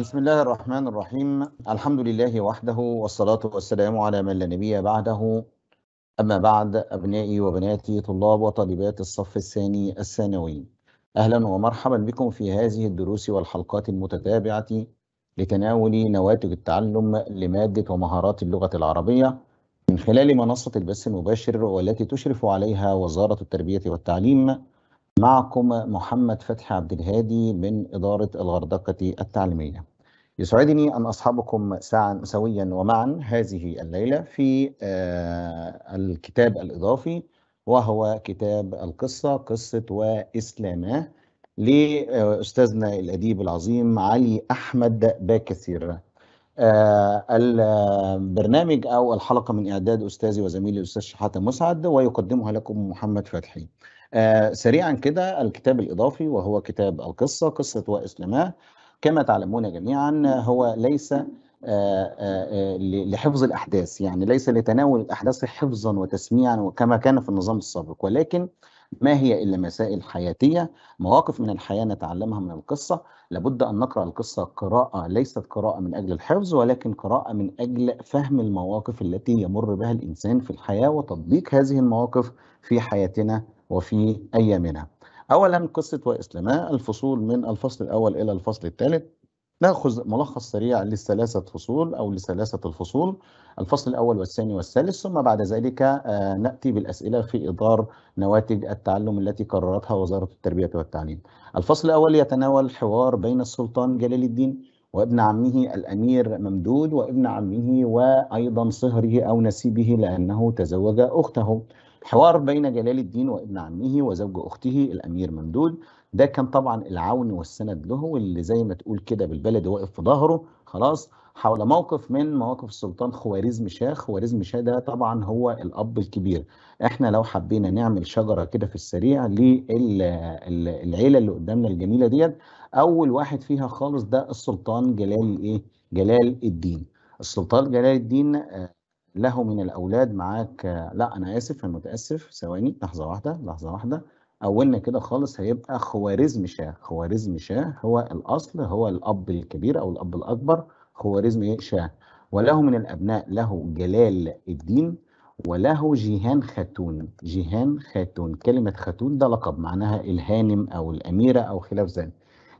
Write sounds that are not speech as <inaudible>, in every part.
بسم الله الرحمن الرحيم الحمد لله وحده والصلاة والسلام على من لا نبي بعده أما بعد أبنائي وبناتي طلاب وطالبات الصف الثاني الثانوي أهلا ومرحبا بكم في هذه الدروس والحلقات المتتابعة لتناول نواتج التعلم لمادة ومهارات اللغة العربية من خلال منصة البث المباشر والتي تشرف عليها وزارة التربية والتعليم معكم محمد فتحي عبد الهادي من إدارة الغردقة التعليمية يسعدني أن أصحبكم ساعا سويا ومعا هذه الليلة في آه، الكتاب الإضافي وهو كتاب القصة قصة وإسلاماه لأستاذنا الأديب العظيم علي أحمد باكثير آه، البرنامج أو الحلقة من إعداد أستاذي وزميلي الأستاذ شحاتة مسعد ويقدمها لكم محمد فتحي آه سريعا كده الكتاب الإضافي وهو كتاب القصة قصة واسلماء كما تعلمون جميعا هو ليس آآ آه، آآ آه، آه، لحفظ الأحداث يعني ليس لتناول الأحداث حفظا وتسميعا وكما كان في النظام السابق ولكن ما هي إلا مسائل حياتية مواقف من الحياة نتعلمها من القصة لابد أن نقرأ القصة قراءة ليست قراءة من أجل الحفظ ولكن قراءة من أجل فهم المواقف التي يمر بها الإنسان في الحياة وتطبيق هذه المواقف في حياتنا وفي أيامنا أولا قصة وإسلماء الفصول من الفصل الأول إلى الفصل الثالث ناخذ ملخص سريع للثلاثة فصول أو لثلاثة الفصول الفصل الأول والثاني والثالث ثم بعد ذلك آه، نأتي بالأسئلة في إطار نواتج التعلم التي قررتها وزارة التربية والتعليم الفصل الأول يتناول حوار بين السلطان جلال الدين وابن عمه الأمير ممدود وابن عمه وأيضا صهره أو نسيبه لأنه تزوج أخته حوار بين جلال الدين وابن عمه وزوج اخته الامير ممدود ده كان طبعا العون والسند له واللي زي ما تقول كده بالبلد واقف في ظهره خلاص حول موقف من مواقف السلطان خوارزم شاه خوارزم شاه ده طبعا هو الاب الكبير احنا لو حبينا نعمل شجره كده في السريع للعيله اللي قدامنا الجميله ديت اول واحد فيها خالص ده السلطان جلال ايه جلال الدين السلطان جلال الدين آه، له من الأولاد معاك لا أنا آسف أنا متأسف ثواني لحظة واحدة لحظة واحدة أولنا كده خالص هيبقى خوارزم شاه خوارزم شاه هو الأصل هو الأب الكبير أو الأب الأكبر خوارزم شاه وله من الأبناء له جلال الدين وله جيهان خاتون جيهان خاتون كلمة خاتون ده لقب معناها الهانم أو الأميرة أو خلاف ذلك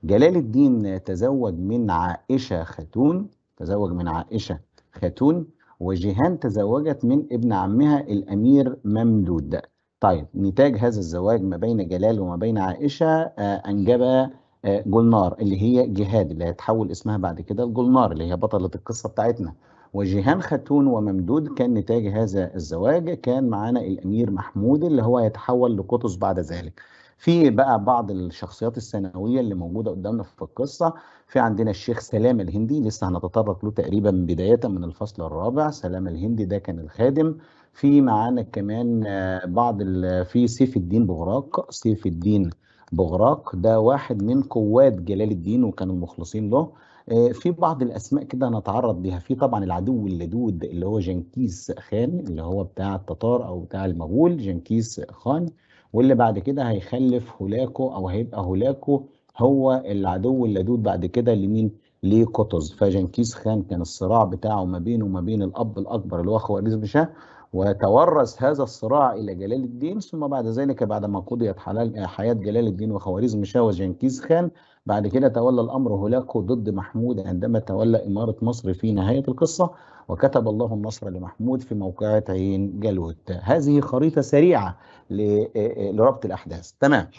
جلال الدين تزوج من عائشة خاتون تزوج من عائشة خاتون وجيهان تزوجت من ابن عمها الأمير ممدود طيب نتاج هذا الزواج ما بين جلال وما بين عائشة آه، أنجب آه، جولنار اللي هي جهاد اللي هيتحول اسمها بعد كده الجولنار اللي هي بطلة القصة بتاعتنا وجيهان خاتون وممدود كان نتاج هذا الزواج كان معانا الأمير محمود اللي هو يتحول لقطز بعد ذلك في بقى بعض الشخصيات الثانويه اللي موجوده قدامنا في القصه في عندنا الشيخ سلام الهندي لسه هنتطرق له تقريبا بدايه من الفصل الرابع سلام الهندي ده كان الخادم في معانا كمان آه، بعض في سيف الدين بغراق سيف الدين بغراق ده واحد من قواد جلال الدين وكانوا مخلصين له آه، في بعض الاسماء كده هنتعرض بيها في طبعا العدو اللدود اللي هو جنكيز خان اللي هو بتاع التتار او بتاع المغول جنكيز خان واللي بعد كده هيخلف هولاكو او هيبقى هولاكو هو العدو اللدود بعد كده لمين؟ لقطز فجنكيز خان كان الصراع بتاعه ما بينه وما بين الاب الاكبر اللي هو خوارزمشاه وتورث هذا الصراع إلى جلال الدين ثم بعد ذلك بعد ما قضيت حياة جلال الدين وخوارزم شاه وجنكيز خان بعد كده تولى الأمر هولاكو ضد محمود عندما تولى إمارة مصر في نهاية القصة وكتب الله النصر لمحمود في موقعة عين جالوت هذه خريطة سريعة لربط الأحداث تمام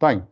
طيب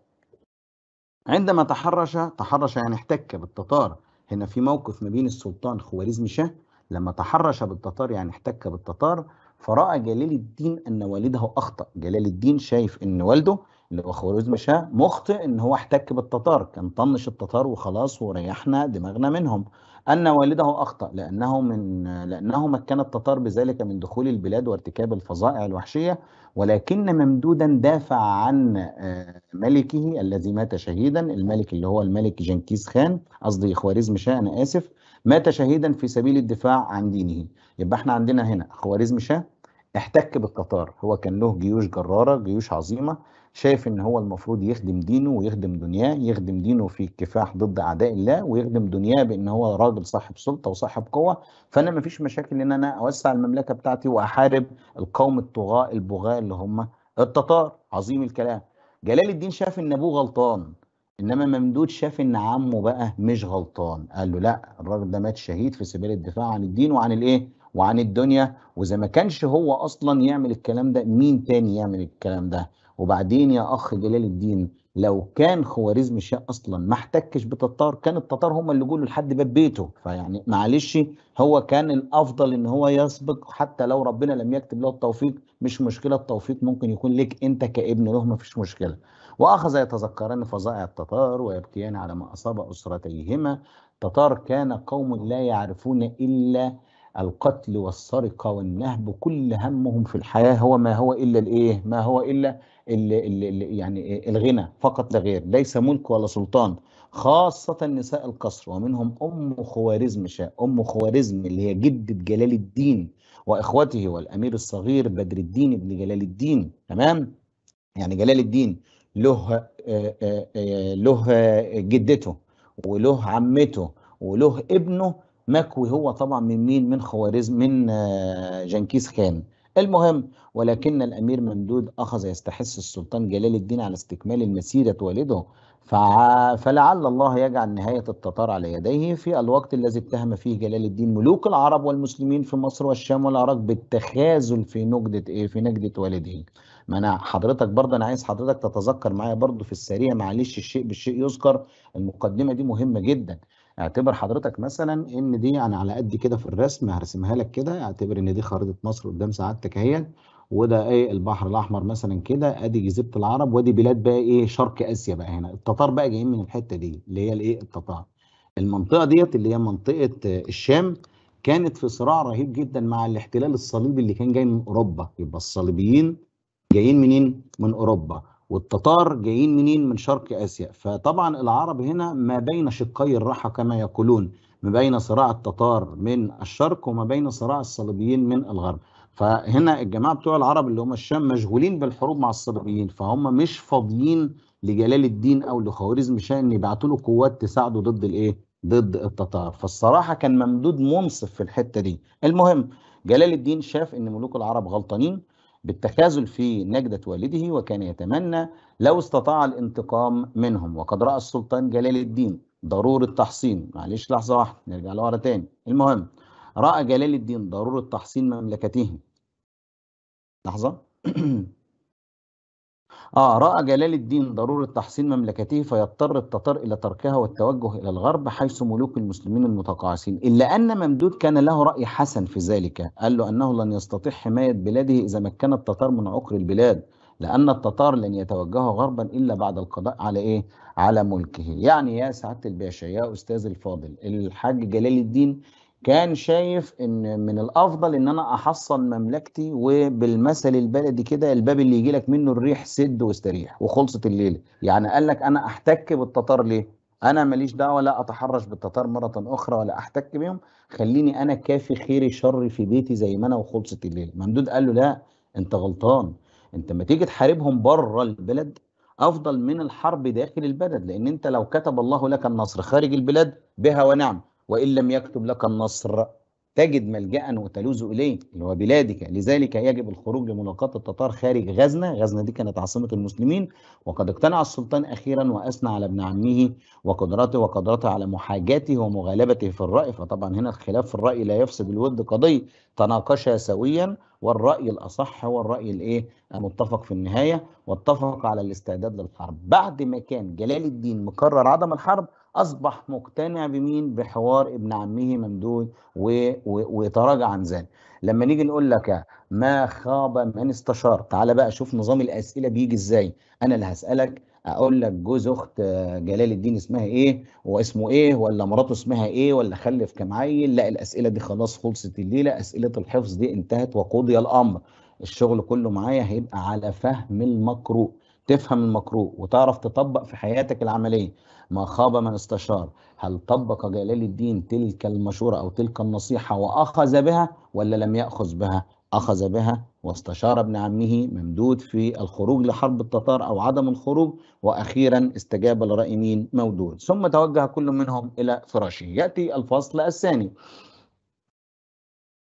عندما تحرش تحرش يعني احتك بالتتار هنا في موقف ما بين السلطان خوارزم شاه لما تحرش بالتتار يعني احتك بالتتار فراى جلال الدين ان والده اخطا جلال الدين شايف ان والده اللي هو خوارزم شاه مخطئ ان هو احتك بالتتار كان طنش التتار وخلاص وريحنا دماغنا منهم ان والده اخطا لانه من لانه مكن التتار بذلك من دخول البلاد وارتكاب الفظائع الوحشيه ولكن ممدودا دافع عن آه، ملكه الذي مات شهيدا الملك اللي هو الملك جنكيز خان قصدي خوارزم شاه انا اسف مات شهيدا في سبيل الدفاع عن دينه يبقى احنا عندنا هنا خوارزم شاه احتك بالتتار هو كان له جيوش جرارة جيوش عظيمة شايف ان هو المفروض يخدم دينه ويخدم دنياه يخدم دينه في الكفاح ضد اعداء الله ويخدم دنياه بان هو راجل صاحب سلطه وصاحب قوه فانا ما فيش مشاكل ان انا اوسع المملكه بتاعتي واحارب القوم الطغاة البغاء اللي هم التتار عظيم الكلام جلال الدين شاف ان ابوه غلطان انما ممدود شاف ان عمه بقى مش غلطان قال له لا الراجل ده مات شهيد في سبيل الدفاع عن الدين وعن الايه وعن الدنيا واذا ما كانش هو اصلا يعمل الكلام ده مين تاني يعمل الكلام ده وبعدين يا اخ جلال الدين لو كان خوارزم الشاه اصلا ما احتكش بتطار كان التتار هم اللي جولوا لحد باب بيته فيعني معلش هو كان الافضل ان هو يسبق حتى لو ربنا لم يكتب له التوفيق مش مشكله التوفيق ممكن يكون لك انت كابن له ما فيش مشكله واخذ يتذكران فظائع التتار ويبكيان على ما اصاب اسرتيهما التتار كان قوم لا يعرفون الا القتل والسرقة والنهب كل همهم في الحياة هو ما هو إلا الإيه ما هو إلا الـ الـ الـ يعني الغنى فقط لا غير ليس ملك ولا سلطان خاصة نساء القصر ومنهم أم خوارزم شاء أم خوارزم اللي هي جدة جلال الدين وإخوته والأمير الصغير بدر الدين ابن جلال الدين تمام يعني جلال الدين له آه، آه، آه، له جدته وله عمته وله ابنه مكوي هو طبعا من مين من خوارزم من آه، جنكيز خان المهم ولكن الأمير ممدود أخذ يستحث السلطان جلال الدين على استكمال المسيرة والده فلعل الله يجعل نهاية التتار على يديه في الوقت الذي اتهم فيه جلال الدين ملوك العرب والمسلمين في مصر والشام والعراق بالتخاذل في نجدة ايه في نجدة والديه ما انا حضرتك برضه انا عايز حضرتك تتذكر معايا برضه في السريع معلش الشيء بالشيء يذكر المقدمة دي مهمة جدا اعتبر حضرتك مثلا ان دي يعني على قد كده في الرسم هرسمها لك كده اعتبر ان دي خريطه مصر قدام سعادتك اهي وده ايه البحر الاحمر مثلا كده ادي جزيره العرب وادي بلاد بقى ايه شرق اسيا بقى هنا التتار بقى جايين من الحته دي اللي هي الايه التتار المنطقه ديت اللي هي منطقه آه، الشام كانت في صراع رهيب جدا مع الاحتلال الصليبي اللي كان جاي من اوروبا يبقى الصليبيين جايين منين من اوروبا والتتار جايين منين من شرق اسيا فطبعا العرب هنا ما بين شقي الراحه كما يقولون ما بين صراع التتار من الشرق وما بين صراع الصليبيين من الغرب فهنا الجماعه بتوع العرب اللي هم الشام مشغولين بالحروب مع الصليبيين فهم مش فاضيين لجلال الدين او لخوارزم شان يبعتوا له قوات تساعده ضد الايه ضد التتار فالصراحه كان ممدود منصف في الحته دي المهم جلال الدين شاف ان ملوك العرب غلطانين بالتخاذل في نجدة والده وكان يتمنى لو استطاع الانتقام منهم وقد رأى السلطان جلال الدين ضرورة تحصين معلش لحظة واحدة نرجع لورا تاني المهم رأى جلال الدين ضرورة تحصين مملكته لحظة <clears throat> اه راى جلال الدين ضروره تحصين مملكته فيضطر التتار الى تركها والتوجه الى الغرب حيث ملوك المسلمين المتقاعسين الا ان ممدود كان له راي حسن في ذلك قال له انه لن يستطيع حمايه بلاده اذا مكن التتار من عقر البلاد لأن التتار لن يتوجهوا غربا إلا بعد القضاء على إيه؟ على ملكه يعني يا سعادة الباشا يا أستاذ الفاضل الحاج جلال الدين كان شايف ان من الافضل ان انا احصن مملكتي وبالمثل البلدي كده الباب اللي يجي لك منه الريح سد واستريح وخلصت الليله يعني قال لك انا احتك بالتتار ليه انا ماليش دعوه لا اتحرش بالتتار مره اخرى ولا احتك بيهم خليني انا كافي خيري شري في بيتي زي ما انا وخلصت الليله ممدود قال له لا انت غلطان انت لما تيجي تحاربهم بره البلد افضل من الحرب داخل البلد لان انت لو كتب الله لك النصر خارج البلاد بها ونعم وإن لم يكتب لك النصر تجد ملجأ وتلوذ إليه اللي هو بلادك لذلك يجب الخروج لملاقاة التتار خارج غزنة غزنة دي كانت عاصمة المسلمين وقد اقتنع السلطان أخيرا وأثنى على ابن عمه وقدرته وقدرته على محاجاته ومغالبته في الرأي فطبعا هنا الخلاف في الرأي لا يفسد الود قضية تناقشا سويا والرأي الأصح هو الرأي الإيه المتفق في النهاية واتفق على الاستعداد للحرب بعد ما كان جلال الدين مقرر عدم الحرب اصبح مقتنع بمين بحوار ابن عمه ممدود و... و... وتراجع عن ذلك لما نيجي نقول لك ما خاب من استشار تعال بقى شوف نظام الاسئله بيجي ازاي انا اللي هسالك اقول لك جوز اخت جلال الدين اسمها ايه واسمه ايه ولا مراته اسمها ايه ولا خلف كم عيل لا الاسئله دي خلاص خلصت الليله اسئله الحفظ دي انتهت وقضي الامر الشغل كله معايا هيبقى على فهم المقروء تفهم المقروء وتعرف تطبق في حياتك العمليه ما خاب من استشار هل طبق جلال الدين تلك المشوره او تلك النصيحه واخذ بها ولا لم ياخذ بها اخذ بها واستشار ابن عمه ممدود في الخروج لحرب التتار او عدم الخروج واخيرا استجاب لراي مين مودود ثم توجه كل منهم الى فراشه ياتي الفصل الثاني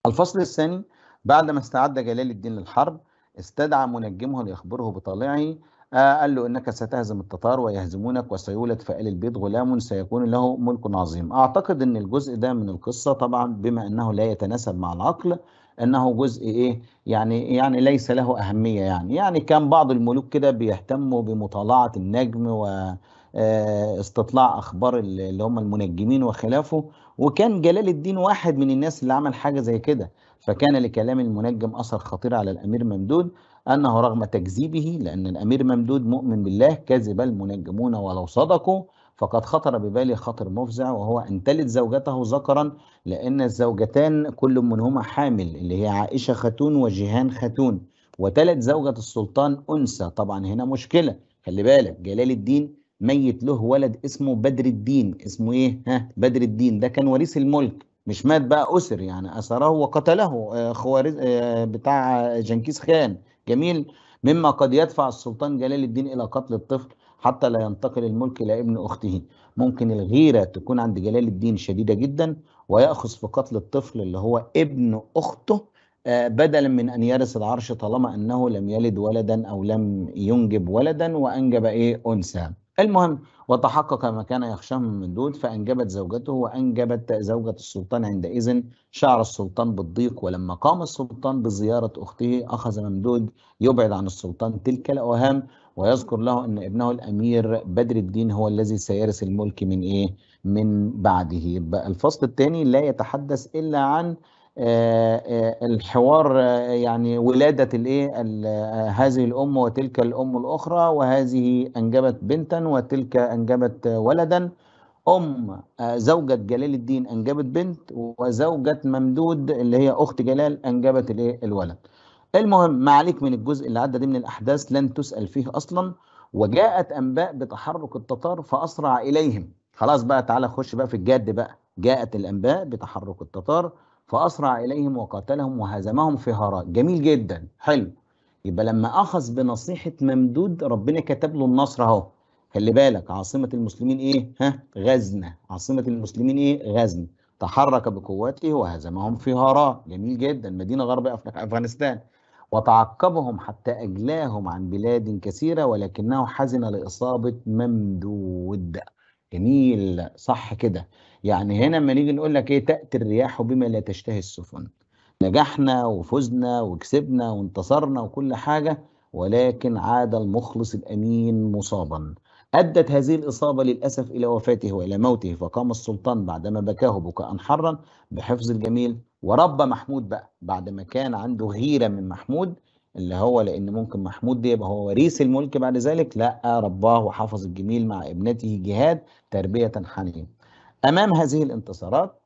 الفصل الثاني بعدما استعد جلال الدين للحرب استدعى منجمه ليخبره بطالعه آه، قال له انك ستهزم التتار ويهزمونك وسيولد في آل البيت غلام سيكون له ملك عظيم اعتقد ان الجزء ده من القصة طبعا بما انه لا يتناسب مع العقل انه جزء ايه يعني يعني ليس له اهمية يعني يعني كان بعض الملوك كده بيهتموا بمطالعة النجم و آه، استطلاع اخبار اللي هم المنجمين وخلافه وكان جلال الدين واحد من الناس اللي عمل حاجة زي كده فكان لكلام المنجم أثر خطير على الأمير ممدود أنه رغم تكذيبه لأن الأمير ممدود مؤمن بالله كذب المنجمون ولو صدقوا فقد خطر ببالي خطر مفزع وهو أن تلد زوجته ذكرا لأن الزوجتان كل منهما حامل اللي هي عائشة خاتون وجيهان خاتون وتلد زوجة السلطان أنثى طبعا هنا مشكلة خلي بالك جلال الدين ميت له ولد اسمه بدر الدين اسمه ايه ها بدر الدين ده كان وريث الملك مش مات بقى أسر يعني أسره وقتله آه، خوارز آه، بتاع جنكيز خان جميل مما قد يدفع السلطان جلال الدين إلى قتل الطفل حتى لا ينتقل الملك إلى ابن أخته ممكن الغيرة تكون عند جلال الدين شديدة جدا ويأخذ في قتل الطفل اللي هو ابن أخته آه، بدلا من أن يرث العرش طالما أنه لم يلد ولدا أو لم ينجب ولدا وأنجب إيه أنثى المهم وتحقق ما كان يخشاه من مندود فأنجبت زوجته وأنجبت زوجة السلطان عندئذ شعر السلطان بالضيق ولما قام السلطان بزيارة أخته أخذ ممدود يبعد عن السلطان تلك الأوهام ويذكر له أن ابنه الأمير بدر الدين هو الذي سيرث الملك من إيه؟ من بعده الفصل الثاني لا يتحدث إلا عن آه، آه، الحوار آه، يعني ولادة الايه هذه الأم وتلك الأم الأخرى وهذه أنجبت بنتا وتلك أنجبت ولدا أم زوجة جلال الدين أنجبت بنت وزوجة ممدود اللي هي أخت جلال أنجبت الايه الولد المهم ما عليك من الجزء اللي عدى ده من الأحداث لن تسأل فيه أصلا وجاءت أنباء بتحرك التتار فأسرع إليهم خلاص بقى تعالى خش بقى في الجد بقى جاءت الأنباء بتحرك التتار فأسرع إليهم وقاتلهم وهزمهم في هراء جميل جدا حلو يبقى لما أخذ بنصيحة ممدود ربنا كتب له النصر أهو خلي بالك عاصمة المسلمين إيه؟ ها غزنة عاصمة المسلمين إيه؟ غزنة تحرك بقواته وهزمهم في هراء جميل جدا مدينة غرب أفغانستان وتعقبهم حتى أجلاهم عن بلاد كثيرة ولكنه حزن لإصابة ممدود جميل صح كده يعني هنا لما نيجي نقول لك ايه تاتي الرياح بما لا تشتهي السفن نجحنا وفزنا وكسبنا وانتصرنا وكل حاجه ولكن عاد المخلص الامين مصابا أدت هذه الإصابة للأسف إلى وفاته وإلى موته فقام السلطان بعدما بكاه بكاء حرا بحفظ الجميل ورب محمود بقى بعد ما كان عنده غيرة من محمود اللي هو لأن ممكن محمود ده يبقى هو وريث الملك بعد ذلك لا رباه وحفظ الجميل مع ابنته جهاد تربية حنين أمام هذه الانتصارات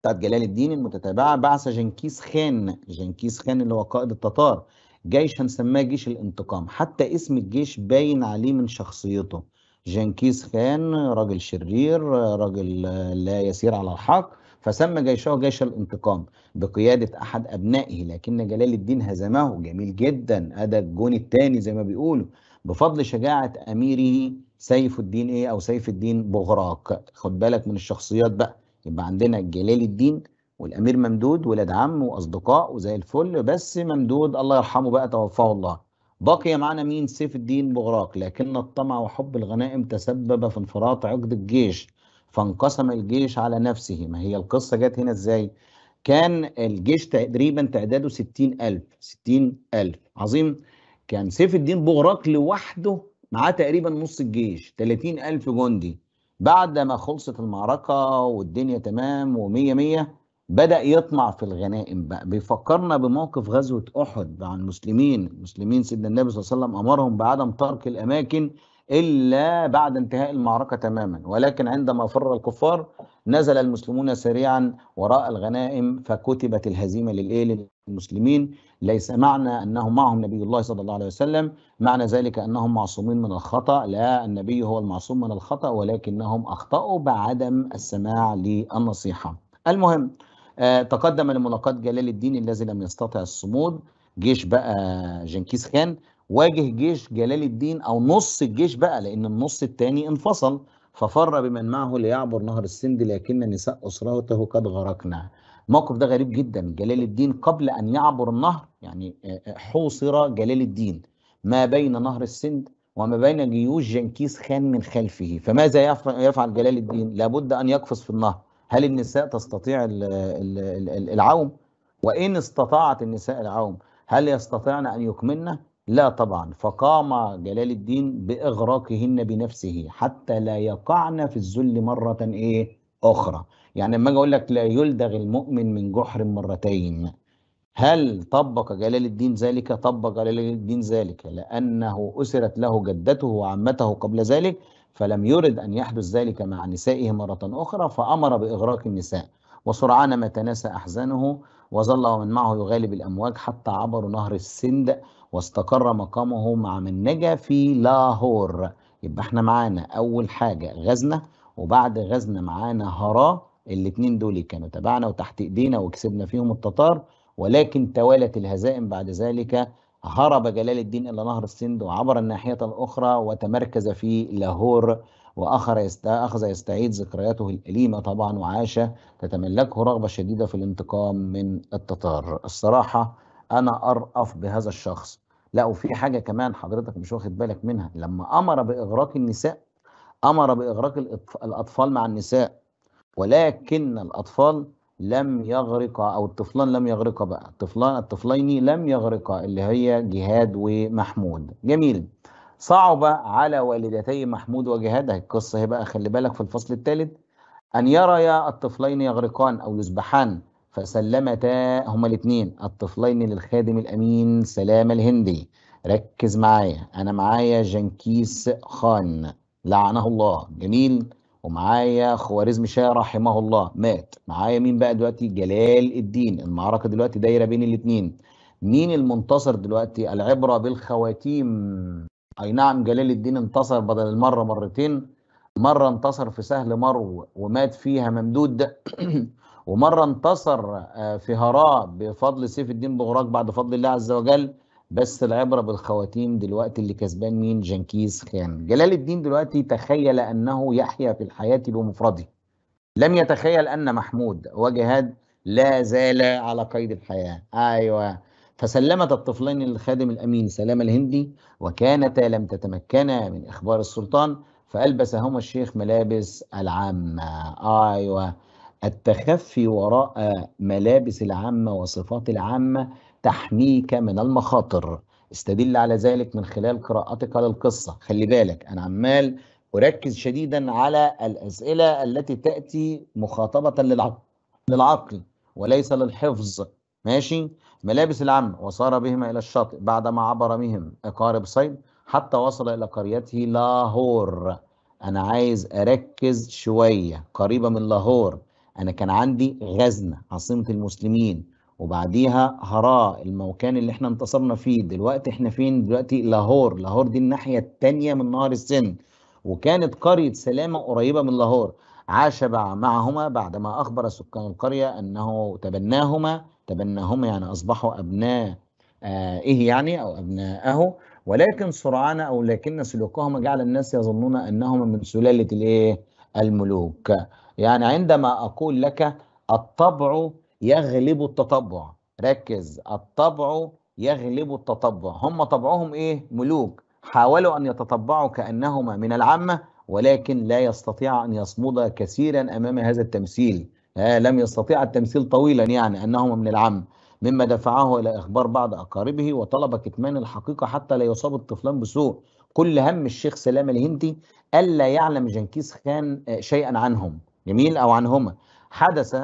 بتاعت جلال الدين المتتابعة بعث جنكيز خان جنكيز خان اللي هو قائد التتار جيش هنسماه جيش الانتقام حتى اسم الجيش باين عليه من شخصيته جنكيز خان راجل شرير راجل لا يسير على الحق فسمى جيشه جيش الانتقام بقيادة أحد أبنائه لكن جلال الدين هزمه جميل جدا أدى الجون الثاني زي ما بيقولوا بفضل شجاعة أميره سيف الدين ايه او سيف الدين بغراق خد بالك من الشخصيات بقى يبقى عندنا جلال الدين والامير ممدود ولاد عم واصدقاء وزي الفل بس ممدود الله يرحمه بقى توفاه الله بقي معنا مين سيف الدين بغراق لكن الطمع وحب الغنائم تسبب في انفراط عقد الجيش فانقسم الجيش على نفسه ما هي القصه جت هنا ازاي كان الجيش تقريبا تعداده 60000 60000 عظيم كان سيف الدين بغراق لوحده معاه تقريبا نص الجيش 30 ألف جندي بعد ما خلصت المعركة والدنيا تمام ومية مية بدأ يطمع في الغنائم بقى بيفكرنا بموقف غزوة أحد مع المسلمين المسلمين سيدنا النبي صلى الله عليه وسلم أمرهم بعدم ترك الأماكن إلا بعد انتهاء المعركة تماما ولكن عندما فر الكفار نزل المسلمون سريعا وراء الغنائم فكتبت الهزيمة للإيه للمسلمين ليس معنى أنهم معهم نبي الله صلى الله عليه وسلم معنى ذلك أنهم معصومين من الخطأ لا النبي هو المعصوم من الخطأ ولكنهم أخطأوا بعدم السماع للنصيحة المهم آه، تقدم لملاقاة جلال الدين الذي لم يستطع الصمود جيش بقى جنكيز خان واجه جيش جلال الدين او نص الجيش بقى لان النص الثاني انفصل ففر بمن معه ليعبر نهر السند لكن نساء اسرته قد غرقنا الموقف ده غريب جدا جلال الدين قبل ان يعبر النهر يعني حوصر جلال الدين ما بين نهر السند وما بين جيوش جنكيز خان من خلفه فماذا يفعل جلال الدين لابد ان يقفز في النهر هل النساء تستطيع العوم وان استطاعت النساء العوم هل يستطعن ان يكملن لا طبعا فقام جلال الدين باغراقهن بنفسه حتى لا يقعن في الذل مره ايه اخرى يعني لما اجي اقول لك لا يلدغ المؤمن من جحر مرتين هل طبق جلال الدين ذلك طبق جلال الدين ذلك لانه اسرت له جدته وعمته قبل ذلك فلم يرد ان يحدث ذلك مع نسائه مره اخرى فامر باغراق النساء وسرعان ما تناسى احزانه وظل ومن معه يغالب الامواج حتى عبروا نهر السند واستقر مقامه مع من نجا في لاهور يبقى احنا معانا اول حاجه غزنه وبعد غزنه معانا هرا الاثنين دول كانوا تبعنا وتحت ايدينا وكسبنا فيهم التتار ولكن توالت الهزائم بعد ذلك هرب جلال الدين الى نهر السند وعبر الناحيه الاخرى وتمركز في لاهور واخذ يستعيد ذكرياته الاليمه طبعا وعاش تتملكه رغبه شديده في الانتقام من التتار الصراحه انا ارأف بهذا الشخص لا وفي حاجه كمان حضرتك مش واخد بالك منها لما امر باغراق النساء امر باغراق الاطفال مع النساء ولكن الاطفال لم يغرقا او الطفلان لم يغرقا بقى الطفلان الطفلين لم يغرقا اللي هي جهاد ومحمود جميل صعب على والدتي محمود وجهاد القصه هي بقى خلي بالك في الفصل الثالث ان يريا الطفلين يغرقان او يسبحان فسلمتا هما الاثنين الطفلين للخادم الأمين سلام الهندي ركز معايا أنا معايا جنكيز خان لعنه الله جميل ومعايا خوارزم شاه رحمه الله مات معايا مين بقى دلوقتي جلال الدين المعركة دلوقتي دايرة بين الاثنين مين المنتصر دلوقتي العبرة بالخواتيم أي نعم جلال الدين انتصر بدل المرة مرتين مرة انتصر في سهل مرو ومات فيها ممدود <clears throat> ومرة انتصر آه، في هراء بفضل سيف الدين بغراق بعد فضل الله عز وجل بس العبرة بالخواتيم دلوقتي اللي كسبان مين جنكيز خان جلال الدين دلوقتي تخيل أنه يحيا في الحياة بمفرده لم يتخيل أن محمود وجهاد لا زال على قيد الحياة أيوة فسلمت الطفلين للخادم الأمين سلام الهندي وكانتا لم تتمكنا من إخبار السلطان فألبسهما الشيخ ملابس العامة أيوة التخفي وراء ملابس العامة وصفات العامة تحميك من المخاطر استدل على ذلك من خلال قراءتك للقصة خلي بالك أنا عمال أركز شديدا على الأسئلة التي تأتي مخاطبة للعقل للعقل وليس للحفظ ماشي ملابس العامة وصار بهما إلى الشاطئ بعدما عبر بهم قارب صيد حتى وصل إلى قريته لاهور أنا عايز أركز شوية قريبة من لاهور انا كان عندي غزنه عاصمه المسلمين وبعديها هراء الموكان اللي احنا انتصرنا فيه دلوقتي احنا فين دلوقتي لاهور لاهور دي الناحيه الثانيه من نهر السن وكانت قريه سلامه قريبه من لاهور عاش معهما بعدما اخبر سكان القريه انه تبناهما تبناهما يعني اصبحوا ابناء آه، ايه يعني او ابناءه ولكن سرعان او لكن سلوكهما جعل الناس يظنون انهما من سلاله الايه الملوك يعني عندما أقول لك الطبع يغلب التطبع ركز الطبع يغلب التطبع هم طبعهم إيه؟ ملوك حاولوا أن يتطبعوا كأنهما من العامة ولكن لا يستطيع أن يصمد كثيرا أمام هذا التمثيل آه لم يستطيع التمثيل طويلا يعني أنهما من العم مما دفعه إلى إخبار بعض أقاربه وطلب كتمان الحقيقة حتى لا يصاب الطفلان بسوء كل هم الشيخ سلام الهندي ألا يعلم جنكيز خان آه، شيئا عنهم جميل أو عنهما حدث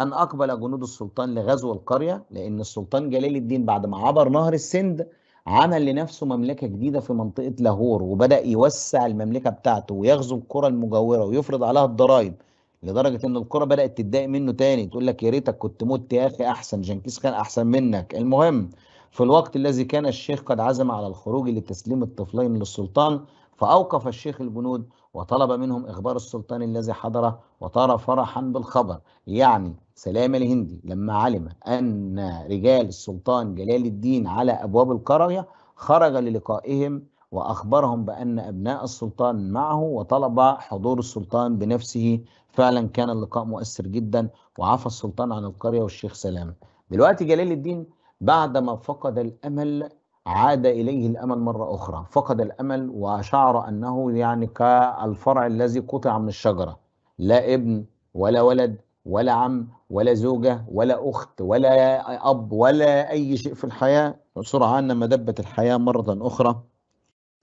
أن أقبل جنود السلطان لغزو القرية لأن السلطان جلال الدين بعد ما عبر نهر السند عمل لنفسه مملكة جديدة في منطقة لاهور وبدأ يوسع المملكة بتاعته ويغزو القرى المجاورة ويفرض عليها الضرائب لدرجة إن القرى بدأت تتضايق منه تاني تقول لك يا ريتك كنت مت يا أخي أحسن جنكيز خان أحسن منك المهم في الوقت الذي كان الشيخ قد عزم على الخروج لتسليم الطفلين للسلطان فأوقف الشيخ البنود وطلب منهم إخبار السلطان الذي حضره وطار فرحا بالخبر يعني سلام الهندي لما علم أن رجال السلطان جلال الدين على أبواب القرية خرج للقائهم وأخبرهم بأن أبناء السلطان معه وطلب حضور السلطان بنفسه فعلا كان اللقاء مؤثر جدا وعفى السلطان عن القرية والشيخ سلامة دلوقتي جلال الدين بعد ما فقد الأمل عاد إليه الأمل مرة أخرى فقد الأمل وشعر أنه يعني كالفرع الذي قطع من الشجرة لا ابن ولا ولد ولا عم ولا زوجة ولا أخت ولا أب ولا أي شيء في الحياة سرعان ما دبت الحياة مرة أخرى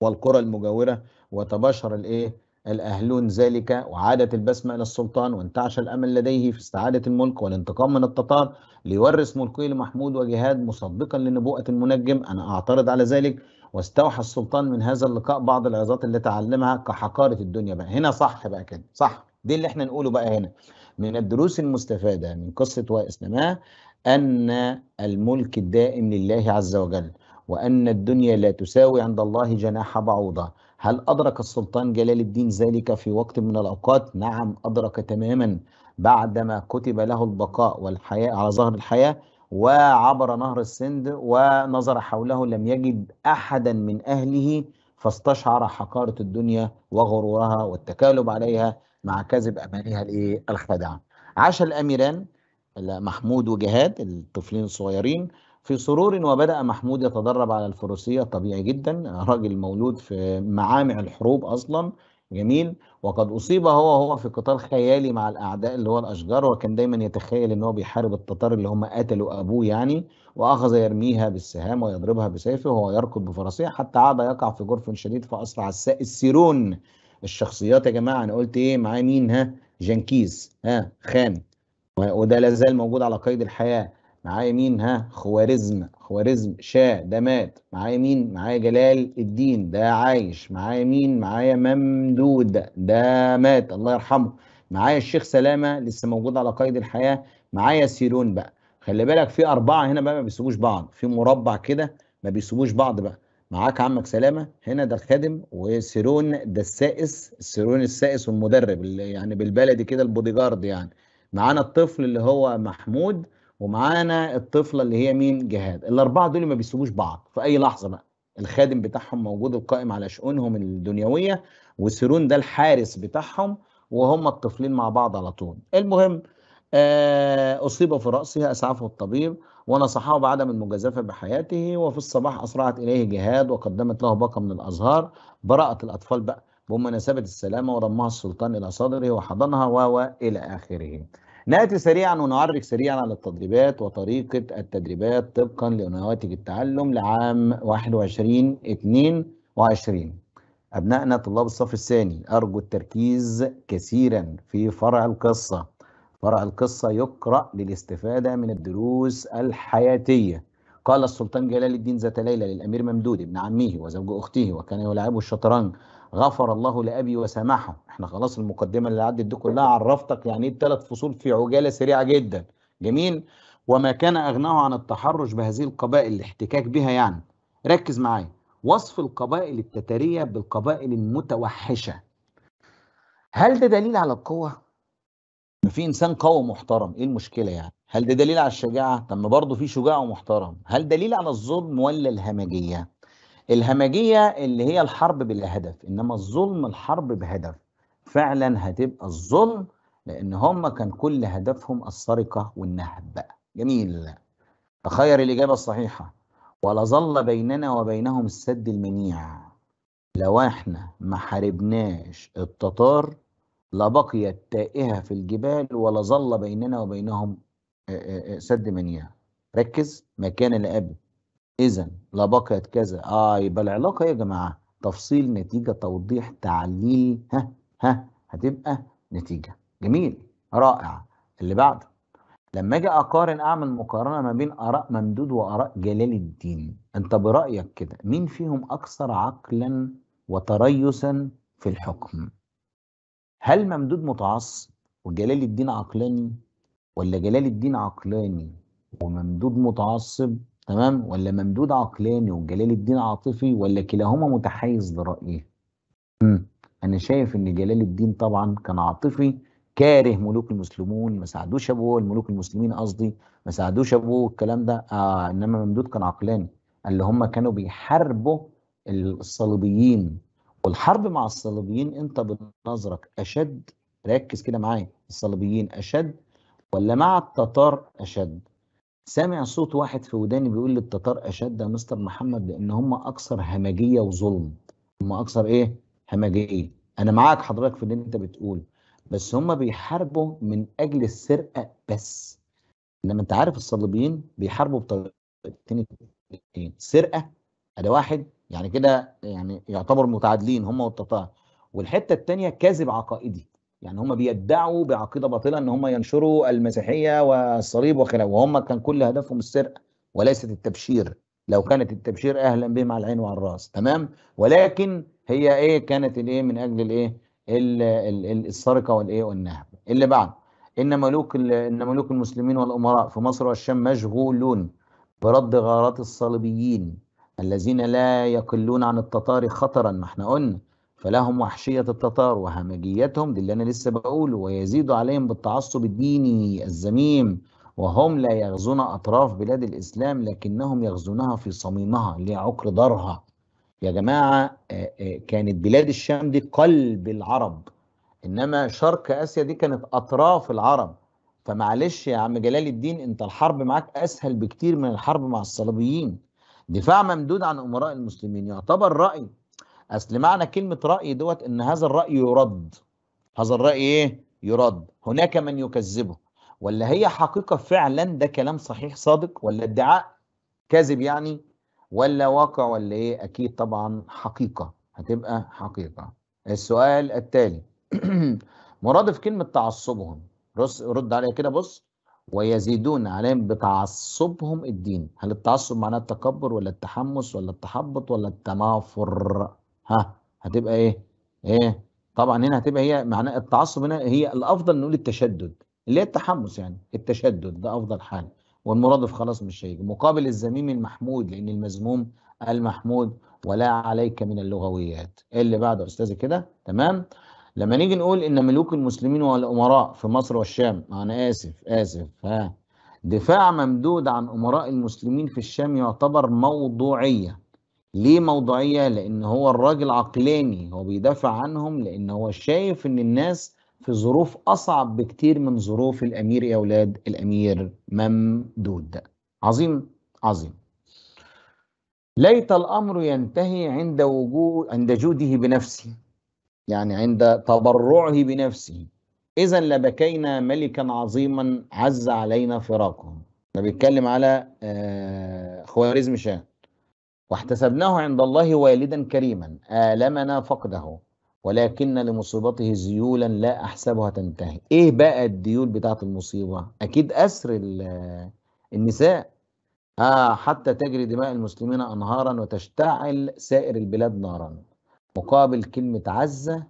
والقرى المجاورة وتباشر الإيه الأهلون ذلك وعادت البسمة إلى السلطان وانتعش الأمل لديه في استعادة الملك والانتقام من التتار ليورث ملكه لمحمود وجهاد مسبقا لنبوءة المنجم أنا أعترض على ذلك واستوحى السلطان من هذا اللقاء بعض العظات اللي تعلمها كحقارة الدنيا بقى هنا صح بقى كده صح دي اللي احنا نقوله بقى هنا من الدروس المستفادة من قصة وإسلاما أن الملك الدائم لله عز وجل وأن الدنيا لا تساوي عند الله جناح بعوضة هل أدرك السلطان جلال الدين ذلك في وقت من الأوقات؟ نعم أدرك تماما بعدما كتب له البقاء والحياة على ظهر الحياة وعبر نهر السند ونظر حوله لم يجد أحدا من أهله فاستشعر حقارة الدنيا وغرورها والتكالب عليها مع كذب أمانها الإيه الخادعة عاش الأميران محمود وجهاد الطفلين الصغيرين في سرور وبدأ محمود يتدرب على الفروسية طبيعي جدا راجل مولود في معامع الحروب أصلا جميل وقد أصيب هو وهو في قتال خيالي مع الأعداء اللي هو الأشجار وكان دايما يتخيل إن هو بيحارب التتار اللي هم قتلوا أبوه يعني وأخذ يرميها بالسهام ويضربها بسيفه وهو يركض بفرسيه حتى عاد يقع في جرف شديد فأسرع سيرون الشخصيات يا جماعة أنا قلت إيه معاه مين ها جنكيز ها خان وده لازال موجود على قيد الحياة معايا مين ها خوارزم خوارزم شا ده مات معايا مين معايا جلال الدين ده عايش معايا مين معايا ممدود ده مات الله يرحمه معايا الشيخ سلامه لسه موجود على قيد الحياه معايا سيرون بقى خلي بالك في اربعه هنا بقى ما بيسيبوش بعض في مربع كده ما بيسيبوش بعض بقى معاك عمك سلامه هنا ده الخادم وسيرون ده السائس سيرون السائس والمدرب يعني بالبلدي كده البودي جارد يعني معانا الطفل اللي هو محمود ومعانا الطفله اللي هي مين جهاد الاربعه دول ما بيسيبوش بعض في اي لحظه بقى الخادم بتاعهم موجود القائم على شؤونهم الدنيويه وسيرون ده الحارس بتاعهم وهم الطفلين مع بعض على طول المهم آه، أصيب في رأسها أسعفه الطبيب ونصحه بعدم المجازفة بحياته وفي الصباح أسرعت إليه جهاد وقدمت له باقة من الأزهار برأت الأطفال بقى بمناسبة السلامة ورماها السلطان إلى صدره وحضنها و إلى آخره نأتي سريعا ونعرف سريعا على التدريبات وطريقة التدريبات طبقا لنواتج التعلم لعام 21-22 أبنائنا طلاب الصف الثاني أرجو التركيز كثيرا في فرع القصة فرع القصة يقرأ للاستفادة من الدروس الحياتية قال السلطان جلال الدين ذات ليلة للأمير ممدود ابن عمه وزوج أخته وكان يلعب الشطرنج غفر الله لأبي وسامحه احنا خلاص المقدمة اللي عدت دي كلها عرفتك يعني ايه الثلاث فصول في عجالة سريعة جدا جميل وما كان أغناه عن التحرش بهذه القبائل الاحتكاك بها يعني ركز معايا وصف القبائل التتارية بالقبائل المتوحشة هل ده دليل على القوة؟ ما في إنسان قوي محترم إيه المشكلة يعني؟ هل ده دليل على الشجاعة؟ طب ما برضه في شجاع ومحترم هل دليل على الظلم ولا الهمجية؟ الهمجية اللي هي الحرب بلا هدف إنما الظلم الحرب بهدف فعلا هتبقى الظلم لأن هم كان كل هدفهم السرقة والنهب بقى جميل تخير الإجابة الصحيحة ولظل بيننا وبينهم السد المنيع لو احنا ما حاربناش التتار لبقيت تائهة في الجبال ولظل بيننا وبينهم سد منيع ركز مكان لأبي إذا لا بقيت كذا آه يبقى العلاقة يا جماعة تفصيل نتيجة توضيح تعليل ها ها هتبقى نتيجة جميل رائع اللي بعده لما اجي اقارن اعمل مقارنه ما بين اراء ممدود واراء جلال الدين انت برايك كده مين فيهم اكثر عقلا وتريثا في الحكم هل ممدود متعصب وجلال الدين عقلاني ولا جلال الدين عقلاني وممدود متعصب تمام ولا ممدود عقلاني وجلال الدين عاطفي ولا كلاهما متحيز لرأيه امم انا شايف ان جلال الدين طبعا كان عاطفي كاره ملوك المسلمون ما ساعدوش ابوه الملوك المسلمين قصدي ما ساعدوش ابوه الكلام ده آه انما ممدود كان عقلاني اللي هم كانوا بيحاربوا الصليبيين والحرب مع الصليبيين انت بنظرك اشد ركز كده معايا الصليبيين اشد ولا مع التتار اشد سامع صوت واحد في وداني بيقول للتتار اشد يا مستر محمد لان هم اكثر همجيه وظلم هم اكثر ايه همجيه انا معاك حضرتك في اللي انت بتقوله بس هم بيحاربوا من اجل السرقه بس انما انت عارف الصليبيين بيحاربوا بطريقتين سرقه ده واحد يعني كده يعني يعتبر متعادلين هم والتتار والحته الثانيه كذب عقائدي يعني هم بيدعوا بعقيده باطله ان هم ينشروا المسيحيه والصليب وخلافه وهم كان كل هدفهم السرقه وليست التبشير لو كانت التبشير اهلا به مع العين وعلى الراس تمام ولكن هي ايه كانت الايه من اجل الايه السرقه والايه والنهب اللي بعد ان ملوك ان ملوك المسلمين والامراء في مصر والشام مشغولون برد غارات الصليبيين الذين لا يقلون عن التتار خطرا ما احنا قلنا فلهم وحشية التتار وهمجيتهم دي اللي أنا لسه بقوله ويزيد عليهم بالتعصب الديني الذميم وهم لا يغزون أطراف بلاد الإسلام لكنهم يغزونها في صميمها اللي عقر دارها يا جماعة آه، آه، كانت بلاد الشام دي قلب العرب إنما شرق آسيا دي كانت أطراف العرب فمعلش يا عم جلال الدين أنت الحرب معاك أسهل بكتير من الحرب مع الصليبيين دفاع ممدود عن أمراء المسلمين يعتبر رأي أصل معنى كلمة رأي دوت إن هذا الرأي يرد هذا الرأي إيه؟ يرد هناك من يكذبه ولا هي حقيقة فعلا ده كلام صحيح صادق ولا ادعاء كذب يعني ولا واقع ولا إيه أكيد طبعا حقيقة هتبقى حقيقة السؤال التالي <clears throat> مرادف كلمة تعصبهم رد عليا كده بص ويزيدون عليهم بتعصبهم الدين هل التعصب معناه التكبر ولا التحمس ولا التحبط ولا التنافر ها هتبقى ايه ايه طبعا هنا هتبقى هي معناها التعصب هنا هي الافضل نقول التشدد اللي هي التحمس يعني التشدد ده افضل حال والمرادف خلاص مش هيجي مقابل الذميم المحمود لان المذموم المحمود ولا عليك من اللغويات إيه اللي بعده استاذي كده تمام لما نيجي نقول ان ملوك المسلمين والامراء في مصر والشام انا اسف اسف ها دفاع ممدود عن امراء المسلمين في الشام يعتبر موضوعيه ليه موضوعية؟ لأن هو الراجل عقلاني هو بيدافع عنهم لأن هو شايف إن الناس في ظروف أصعب بكتير من ظروف الأمير يا أولاد الأمير ممدود عظيم عظيم ليت الأمر ينتهي عند وجود عند جوده بنفسه يعني عند تبرعه بنفسه إذا لبكينا ملكا عظيما عز علينا فراقه ده بيتكلم على آه، خوارزم شاه واحتسبناه عند الله والدا كريما آلمنا فقده ولكن لمصيبته ذيولا لا أحسبها تنتهي إيه بقى الديول بتاعة المصيبة أكيد أسر النساء آه حتى تجري دماء المسلمين أنهارا وتشتعل سائر البلاد نارا مقابل كلمة عزة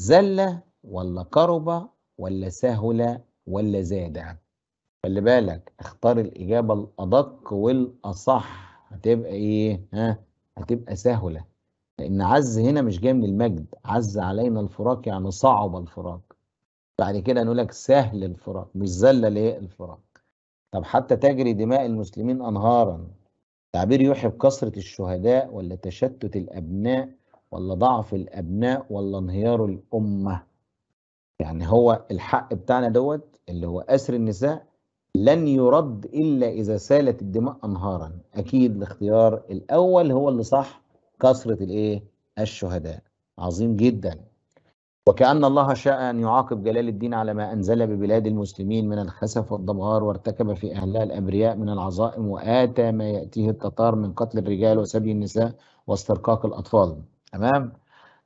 زلة ولا كربة ولا سهلة ولا زادة خلي بالك اختار الإجابة الأدق والأصح هتبقى ايه ها هتبقى سهله لان عز هنا مش جاي من المجد عز علينا الفراق يعني صعب الفراق بعد كده نقول لك سهل الفراق مش ذل ليه الفراق طب حتى تجري دماء المسلمين انهارا تعبير يوحي بكثره الشهداء ولا تشتت الابناء ولا ضعف الابناء ولا انهيار الامه يعني هو الحق بتاعنا دوت اللي هو اسر النساء لن يرد إلا إذا سالت الدماء أنهارا أكيد الاختيار الأول هو اللي صح كثرة الإيه الشهداء عظيم جدا وكأن الله شاء أن يعاقب جلال الدين على ما أنزل ببلاد المسلمين من الخسف والدمار وارتكب في أهلها الأبرياء من العظائم وآتى ما يأتيه التتار من قتل الرجال وسبي النساء واسترقاق الأطفال تمام؟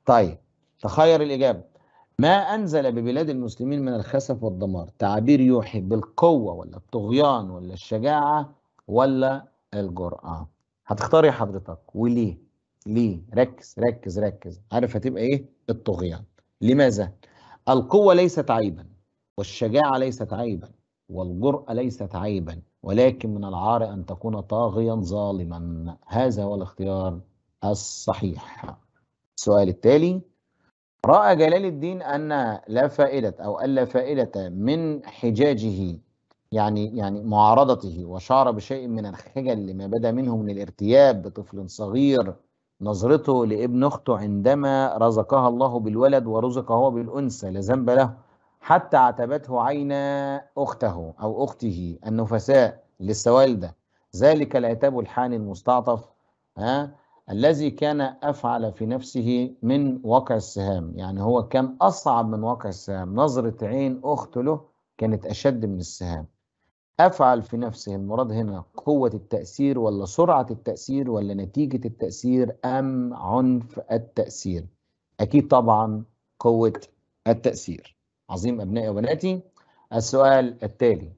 طيب تخير الإجابة ما أنزل ببلاد المسلمين من الخسف والدمار تعبير يوحي بالقوة ولا الطغيان ولا الشجاعة ولا الجرأة هتختار يا إيه حضرتك وليه ليه ركز ركز ركز عارف هتبقى ايه الطغيان لماذا القوة ليست عيبا والشجاعة ليست عيبا والجرأة ليست عيبا ولكن من العار أن تكون طاغيا ظالما هذا هو الاختيار الصحيح السؤال التالي رأى جلال الدين أن لا فائدة أو ألا فائدة من حجاجه يعني يعني معارضته وشعر بشيء من الخجل لما بدا منه من الارتياب بطفل صغير نظرته لابن اخته عندما رزقها الله بالولد ورزق هو بالانثى لا ذنب له حتى عتبته عين اخته او اخته النفساء لسه والده ذلك العتاب الحان المستعطف ها الذي كان أفعل في نفسه من واقع السهام يعني هو كان أصعب من واقع السهام نظرة عين أخت له كانت أشد من السهام أفعل في نفسه المراد هنا قوة التأثير ولا سرعة التأثير ولا نتيجة التأثير أم عنف التأثير أكيد طبعا قوة التأثير عظيم أبنائي وبناتي السؤال التالي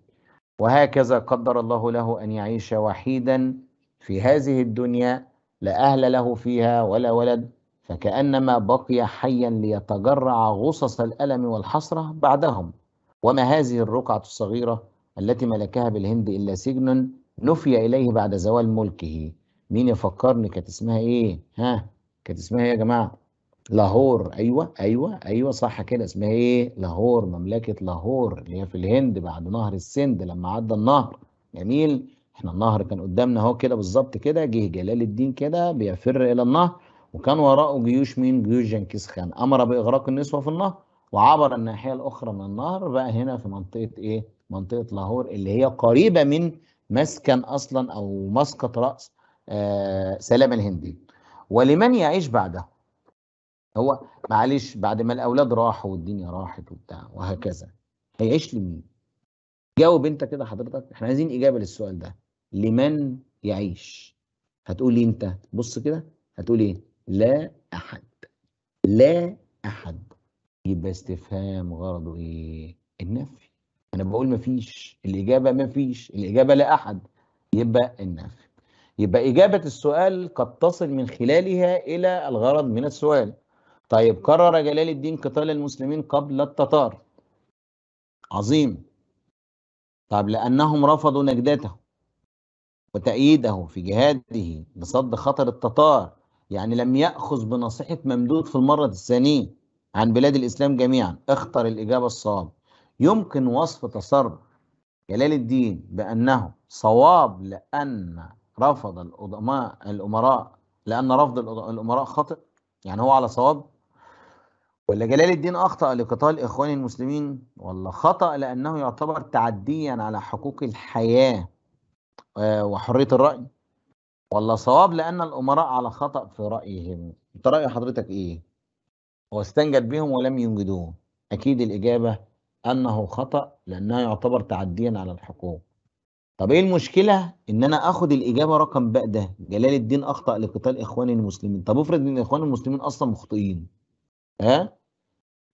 وهكذا قدر الله له أن يعيش وحيدا في هذه الدنيا لا أهل له فيها ولا ولد فكأنما بقي حيا ليتجرع غصص الألم والحسرة بعدهم وما هذه الرقعة الصغيرة التي ملكها بالهند إلا سجن نفي إليه بعد زوال ملكه مين يفكرني كانت اسمها إيه ها كانت اسمها إيه يا جماعة لاهور أيوة أيوة أيوة صح كده اسمها إيه لاهور مملكة لاهور اللي هي في الهند بعد نهر السند لما عدى النهر جميل احنا النهر كان قدامنا اهو كده بالظبط كده جه جلال الدين كده بيفر الى النهر وكان وراءه جيوش مين جيوش جنكيز خان امر باغراق النسوه في النهر وعبر الناحيه الاخرى من النهر بقى هنا في منطقه ايه منطقه لاهور اللي هي قريبه من مسكن اصلا او مسقط راس آه سلام الهندي ولمن يعيش بعده هو معلش بعد ما الاولاد راحوا والدنيا راحت وبتاع وهكذا هيعيش لمين جاوب انت كده حضرتك احنا عايزين اجابه للسؤال ده لمن يعيش هتقول لي انت بص كده هتقول ايه لا احد لا احد يبقى استفهام غرضه ايه النفي انا بقول مفيش الاجابه مفيش الاجابه لا احد يبقى النفي يبقى اجابه السؤال قد تصل من خلالها الى الغرض من السؤال طيب قرر جلال الدين قتال المسلمين قبل التتار عظيم طب لانهم رفضوا نجدته وتأييده في جهاده لصد خطر التتار يعني لم يأخذ بنصيحة ممدود في المرة الثانية عن بلاد الإسلام جميعا اختر الإجابة الصواب يمكن وصف تصرف جلال الدين بأنه صواب لأن رفض الأمراء الأمراء لأن رفض الأمراء خطأ يعني هو على صواب ولا جلال الدين أخطأ لقتال إخوان المسلمين ولا خطأ لأنه يعتبر تعديا على حقوق الحياة آه، وحريه الراي ولا صواب لان الامراء على خطا في رايهم انت راي حضرتك ايه هو استنجد بهم ولم ينجدوه اكيد الاجابه انه خطا لانه يعتبر تعديا على الحقوق طب ايه المشكله ان انا اخد الاجابه رقم ده جلال الدين اخطا لقتال اخواني المسلمين طب افرض ان اخوان المسلمين اصلا مخطئين ها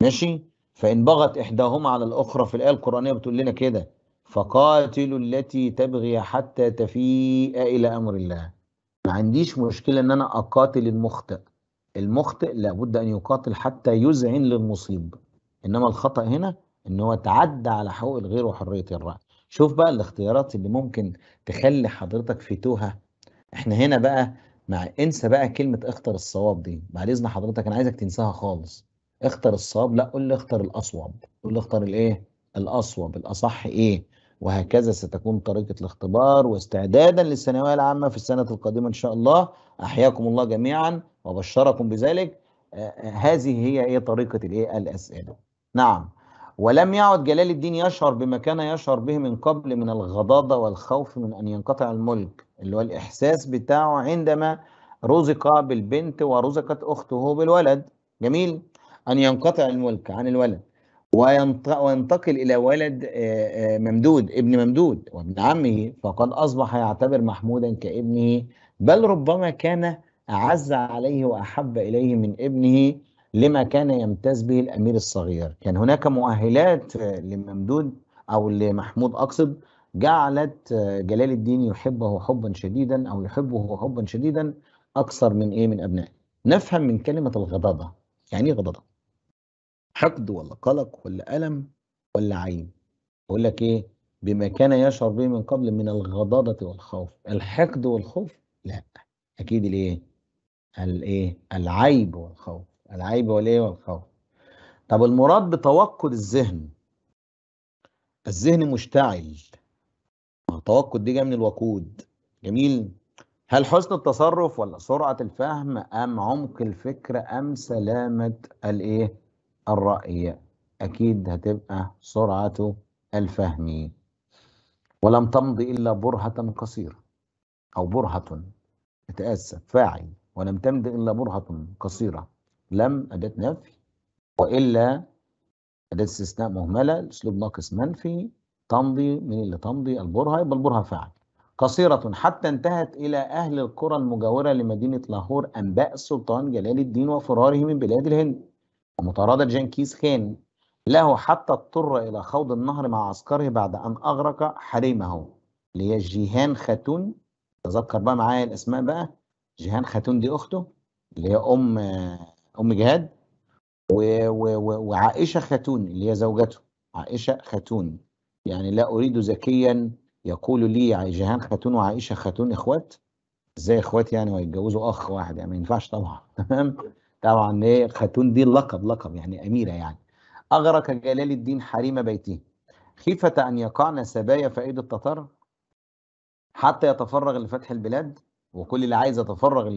ماشي فان بغت احداهما على الاخرى في الايه القرانيه بتقول لنا كده فقاتلوا التي تبغي حتى تفيء إلى أمر الله ما عنديش مشكلة أن أنا أقاتل المخطئ المخطئ لابد أن يقاتل حتى يذعن للمصيب إنما الخطأ هنا أن هو تعدى على حقوق الغير وحرية الرأي شوف بقى الاختيارات اللي ممكن تخلي حضرتك في توها احنا هنا بقى مع انسى بقى كلمة اختر الصواب دي بعد اذن حضرتك انا عايزك تنساها خالص اختر الصواب لا قول لي اختر الاصوب قول لي اختر الايه الاصوب الاصح ايه وهكذا ستكون طريقة الاختبار واستعدادا للثانوية العامة في السنة القادمة إن شاء الله أحياكم الله جميعا وبشركم بذلك آه، آه، هذه هي إيه طريقة الإيه الأسئلة نعم ولم يعد جلال الدين يشعر بما كان يشعر به من قبل من الغضاضة والخوف من أن ينقطع الملك اللي هو الإحساس بتاعه عندما رزق بالبنت ورزقت أخته بالولد جميل أن ينقطع الملك عن الولد وينتقل إلى ولد ممدود ابن ممدود وابن عمه فقد أصبح يعتبر محمودا كابنه بل ربما كان أعز عليه وأحب إليه من ابنه لما كان يمتاز به الأمير الصغير كان هناك مؤهلات لممدود أو لمحمود أقصد جعلت جلال الدين يحبه حبا شديدا أو يحبه حبا شديدا أكثر من إيه من أبنائه نفهم من كلمة الغضاضة يعني إيه غضاضة حقد ولا قلق ولا ألم ولا عين بقول لك إيه بما كان يشعر به من قبل من الغضاضة والخوف الحقد والخوف لا أكيد الإيه الإيه العيب والخوف العيب والإيه والخوف طب المراد بتوقد الذهن الذهن مشتعل التوقد دي جايه من الوقود جميل هل حسن التصرف ولا سرعه الفهم ام عمق الفكره ام سلامه الايه الرأي أكيد هتبقى سرعة الفهم ولم تمض إلا برهة قصيرة أو برهة أتأسف فاعل ولم تمض إلا برهة قصيرة لم أداة نفي وإلا أداة استثناء مهملة الأسلوب ناقص منفي تمضي من اللي تمضي البرهة يبقى البرهة فاعل قصيرة حتى انتهت إلى أهل القرى المجاورة لمدينة لاهور أنباء السلطان جلال الدين وفراره من بلاد الهند ومطاردة جنكيز خان له حتى اضطر إلى خوض النهر مع عسكره بعد أن أغرق حريمه اللي هي جيهان خاتون تذكر بقى معايا الأسماء بقى جيهان خاتون دي أخته اللي هي أم أم جهاد وعائشة خاتون اللي هي زوجته عائشة خاتون يعني لا أريد ذكيا يقول لي جيهان خاتون وعائشة خاتون إخوات ازاي إخوات يعني ويتجوزوا أخ واحد يعني ما ينفعش طبعا <laughs> تمام طبعا ايه خاتون دي اللقب لقب يعني اميره يعني اغرق جلال الدين حريم بيته خيفه ان يقعن سبايا فايد التتار حتى يتفرغ لفتح البلاد وكل اللي عايز يتفرغ ل...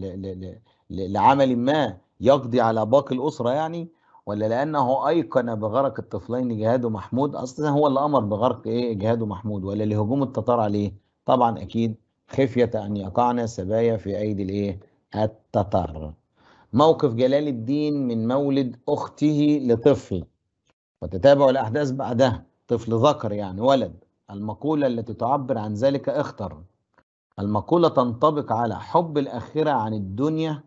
ل... ل... ل... لعمل ما يقضي على باقي الاسره يعني ولا لانه ايقن بغرق الطفلين جهاد ومحمود اصلا هو اللي امر بغرق ايه جهاد ومحمود ولا لهجوم التتار عليه طبعا اكيد خفيه ان يقعن سبايا في ايدي الايه التتار موقف جلال الدين من مولد أخته لطفل وتتابع الأحداث بعدها طفل ذكر يعني ولد المقولة التي تعبر عن ذلك اختر المقولة تنطبق على حب الآخرة عن الدنيا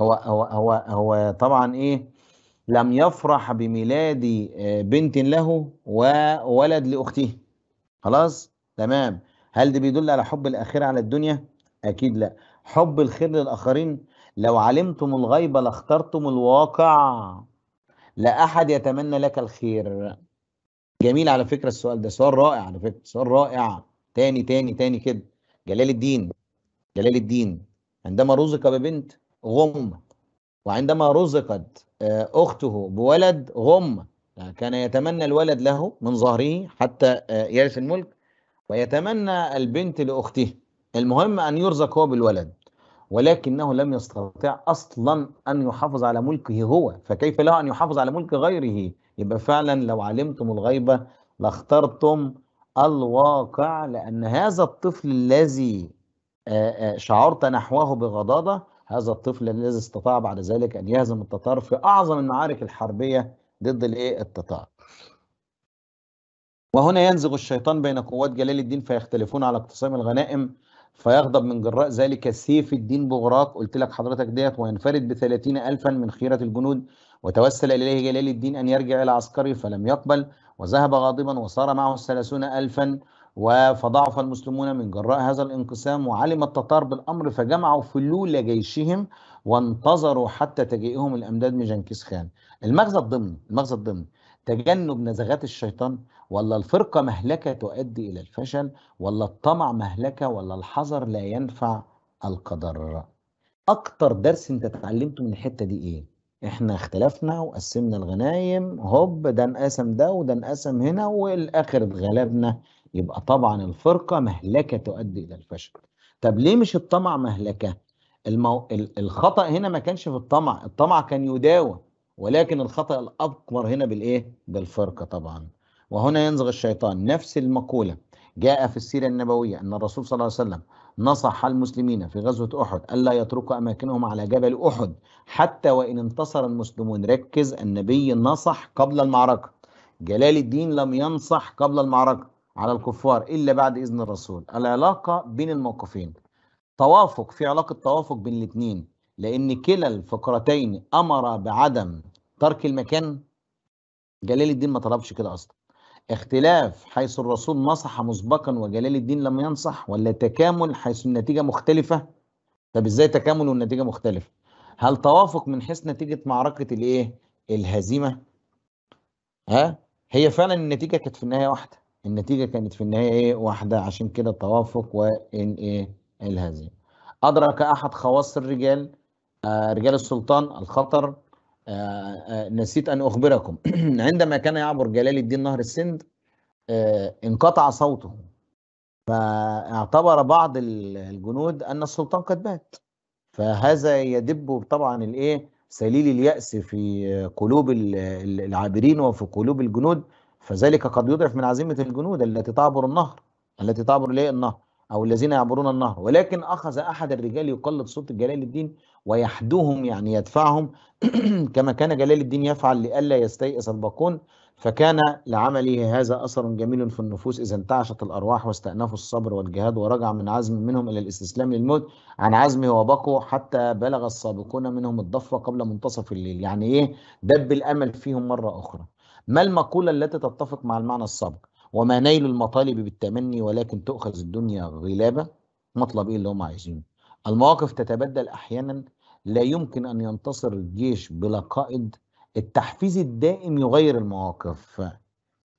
هو هو هو, هو طبعا إيه لم يفرح بميلاد آه، بنت له وولد لأخته خلاص تمام هل ده بيدل على حب الآخرة على الدنيا أكيد لا حب الخير للآخرين لو علمتم الغيب لاخترتم الواقع لا أحد يتمنى لك الخير جميل على فكرة السؤال ده سؤال رائع على فكرة سؤال رائع تاني تاني تاني كده جلال الدين جلال الدين عندما رزق ببنت غم وعندما رزقت آه، أخته بولد غم آه، كان يتمنى الولد له من ظهره حتى آه، يرث الملك ويتمنى البنت لأخته المهم أن يرزق هو بالولد ولكنه لم يستطع اصلا ان يحافظ على ملكه هو فكيف له ان يحافظ على ملك غيره يبقى فعلا لو علمتم الغيبه لاخترتم الواقع لان هذا الطفل الذي آه، آه، شعرت نحوه بغضاضه هذا الطفل الذي استطاع بعد ذلك ان يهزم التتار في اعظم المعارك الحربيه ضد الايه التتار وهنا ينزغ الشيطان بين قوات جلال الدين فيختلفون على اقتسام الغنائم فيغضب من جراء ذلك سيف الدين بغراق قلت لك حضرتك ديت وينفرد بثلاثين ألفا من خيرة الجنود وتوسل إليه جلال الدين أن يرجع إلى عسكره فلم يقبل وذهب غاضبا وصار معه الثلاثون ألفا فضعف المسلمون من جراء هذا الانقسام وعلم التتار بالأمر فجمعوا فلول جيشهم وانتظروا حتى تجيئهم الأمداد من جنكيز خان المغزى الضمني المغزى الضمني تجنب نزغات الشيطان ولا الفرقة مهلكة تؤدي إلى الفشل ولا الطمع مهلكة ولا الحذر لا ينفع القدر أكتر درس أنت اتعلمته من الحتة دي إيه؟ إحنا اختلفنا وقسمنا الغنايم هوب ده انقسم ده وده انقسم هنا والآخر اتغلبنا يبقى طبعا الفرقة مهلكة تؤدي إلى الفشل طب ليه مش الطمع مهلكة؟ المو... الخطأ هنا ما كانش في الطمع الطمع كان يداوم ولكن الخطأ الأكبر هنا بالإيه؟ بالفرقة طبعا وهنا ينزغ الشيطان نفس المقولة جاء في السيرة النبوية أن الرسول صلى الله عليه وسلم نصح المسلمين في غزوة أحد ألا يتركوا أماكنهم على جبل أحد حتى وإن انتصر المسلمون ركز النبي نصح قبل المعركة جلال الدين لم ينصح قبل المعركة على الكفار إلا بعد إذن الرسول العلاقة بين الموقفين توافق في علاقة توافق بين الاثنين لأن كلا الفقرتين أمر بعدم ترك المكان جلال الدين ما طلبش كده أصلا اختلاف حيث الرسول نصح مسبقا وجلال الدين لم ينصح ولا تكامل حيث النتيجة مختلفة طب ازاي تكامل والنتيجة مختلفة هل توافق من حيث نتيجة معركة الايه الهزيمة ها هي فعلا النتيجة كانت في النهاية واحدة النتيجة كانت في النهاية ايه واحدة عشان كده التوافق وان ايه الهزيمة أدرك أحد خواص الرجال آه، رجال السلطان الخطر آه، آه، نسيت أن أخبركم <clears throat> عندما كان يعبر جلال الدين نهر السند انقطع صوته فاعتبر بعض الجنود أن السلطان قد مات فهذا يدب طبعا الايه سليل اليأس في قلوب العابرين وفي قلوب الجنود فذلك قد يضعف من عزيمة الجنود التي تعبر النهر التي تعبر ليه النهر أو الذين يعبرون النهر ولكن أخذ أحد الرجال يقلد صوت جلال الدين ويحدوهم يعني يدفعهم <clears throat> كما كان جلال الدين يفعل لئلا يستيئس الباقون فكان لعمله هذا أثر جميل في النفوس إذا انتعشت الأرواح واستأنفوا الصبر والجهاد ورجع من عزم منهم إلى الاستسلام للموت عن عزمه وبقوا حتى بلغ السابقون منهم الضفة قبل منتصف الليل يعني إيه دب الأمل فيهم مرة أخرى ما المقولة التي تتفق مع المعنى السابق وما نيل المطالب بالتمني ولكن تؤخذ الدنيا غلابة مطلب إيه اللي هم عايزينه المواقف تتبدل أحيانا لا يمكن أن ينتصر الجيش بلا قائد التحفيز الدائم يغير المواقف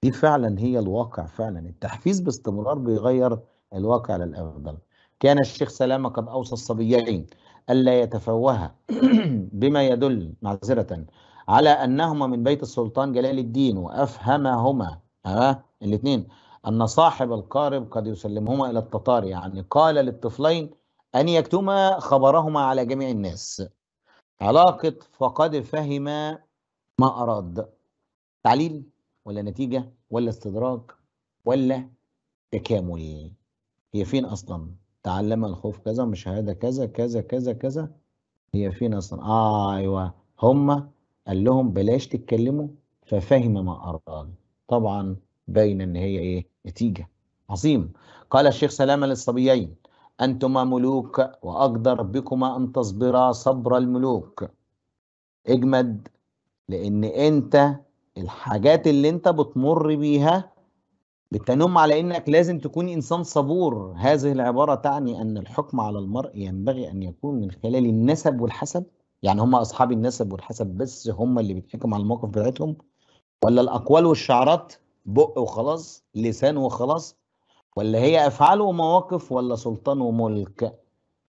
دي فعلا هي الواقع فعلا التحفيز باستمرار بيغير الواقع للأفضل كان الشيخ سلامة قد أوصى الصبيين ألا يتفوها <clears throat> بما يدل معذرة على أنهما من بيت السلطان جلال الدين وأفهمهما ها آه، الاثنين أن صاحب القارب قد يسلمهما إلى التتار يعني قال للطفلين أن يكتما خبرهما على جميع الناس علاقة فقد فهم ما أراد تعليل ولا نتيجة ولا استدراك ولا تكامل هي فين أصلا تعلم الخوف كذا هذا كذا كذا كذا كذا هي فين أصلا آه أيوة هما قال لهم بلاش تتكلموا ففهم ما أراد طبعا بين إن هي إيه نتيجة عظيم قال الشيخ سلامة للصبيين أنتما ملوك وأقدر بكما أن تصبرا صبر الملوك اجمد لأن أنت الحاجات اللي أنت بتمر بيها بتنم على أنك لازم تكون إنسان صبور هذه العبارة تعني أن الحكم على المرء ينبغي أن يكون من خلال النسب والحسب يعني هم أصحاب النسب والحسب بس هم اللي بيتحكم على المواقف بتاعتهم ولا الأقوال والشعارات بق وخلاص لسان وخلاص ولا هي أفعال ومواقف ولا سلطان وملك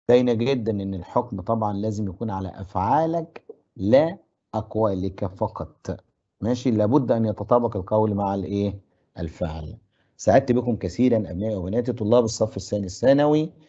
باينة جدا إن الحكم طبعا لازم يكون على أفعالك لا أقوالك فقط ماشي لابد أن يتطابق القول مع الإيه الفعل سعدت بكم كثيرا أبنائي وبناتي طلاب الصف الثاني الثانوي